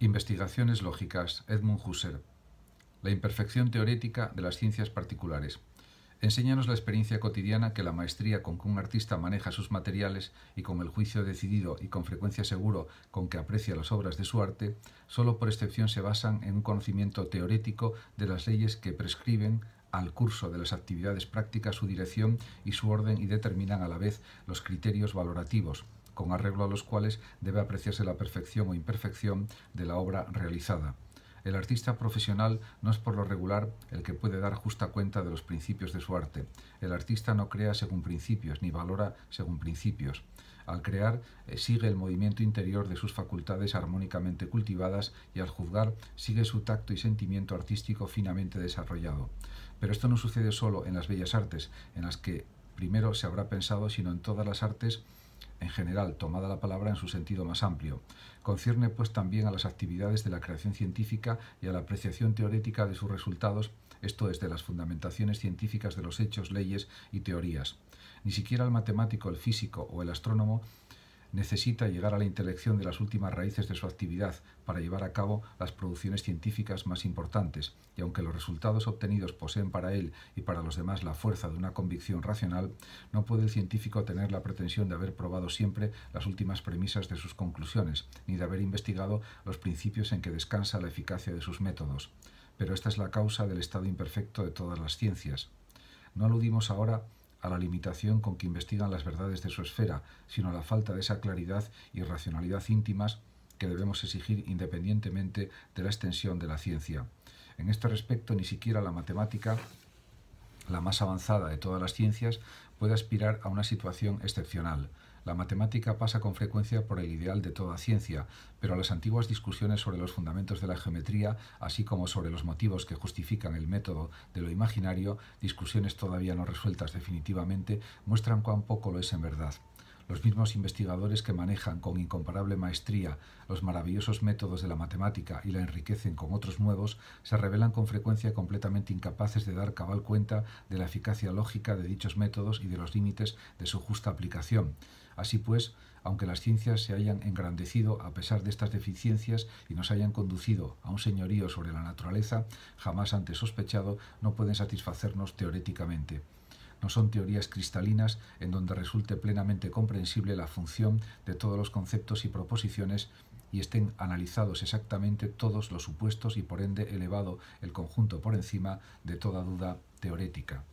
Investigaciones lógicas, Edmund Husserl. La imperfección teorética de las ciencias particulares. Enséñanos la experiencia cotidiana que la maestría con que un artista maneja sus materiales y con el juicio decidido y con frecuencia seguro con que aprecia las obras de su arte, solo por excepción se basan en un conocimiento teorético de las leyes que prescriben al curso de las actividades prácticas su dirección y su orden y determinan a la vez los criterios valorativos, con arreglo a los cuales debe apreciarse la perfección o imperfección de la obra realizada. El artista profesional no es por lo regular el que puede dar justa cuenta de los principios de su arte. El artista no crea según principios, ni valora según principios. Al crear, eh, sigue el movimiento interior de sus facultades armónicamente cultivadas y al juzgar, sigue su tacto y sentimiento artístico finamente desarrollado. Pero esto no sucede solo en las bellas artes, en las que primero se habrá pensado, sino en todas las artes en general, tomada la palabra en su sentido más amplio. Concierne pues también a las actividades de la creación científica y a la apreciación teórica de sus resultados, esto es, de las fundamentaciones científicas de los hechos, leyes y teorías. Ni siquiera el matemático, el físico o el astrónomo necesita llegar a la intelección de las últimas raíces de su actividad para llevar a cabo las producciones científicas más importantes, y aunque los resultados obtenidos poseen para él y para los demás la fuerza de una convicción racional, no puede el científico tener la pretensión de haber probado siempre las últimas premisas de sus conclusiones, ni de haber investigado los principios en que descansa la eficacia de sus métodos. Pero esta es la causa del estado imperfecto de todas las ciencias. No aludimos ahora a la limitación con que investigan las verdades de su esfera, sino a la falta de esa claridad y racionalidad íntimas que debemos exigir independientemente de la extensión de la ciencia. En este respecto, ni siquiera la matemática la más avanzada de todas las ciencias, puede aspirar a una situación excepcional. La matemática pasa con frecuencia por el ideal de toda ciencia, pero las antiguas discusiones sobre los fundamentos de la geometría, así como sobre los motivos que justifican el método de lo imaginario, discusiones todavía no resueltas definitivamente, muestran cuán poco lo es en verdad los mismos investigadores que manejan con incomparable maestría los maravillosos métodos de la matemática y la enriquecen con otros nuevos, se revelan con frecuencia completamente incapaces de dar cabal cuenta de la eficacia lógica de dichos métodos y de los límites de su justa aplicación. Así pues, aunque las ciencias se hayan engrandecido a pesar de estas deficiencias y nos hayan conducido a un señorío sobre la naturaleza, jamás antes sospechado, no pueden satisfacernos teóricamente no son teorías cristalinas en donde resulte plenamente comprensible la función de todos los conceptos y proposiciones y estén analizados exactamente todos los supuestos y por ende elevado el conjunto por encima de toda duda teorética.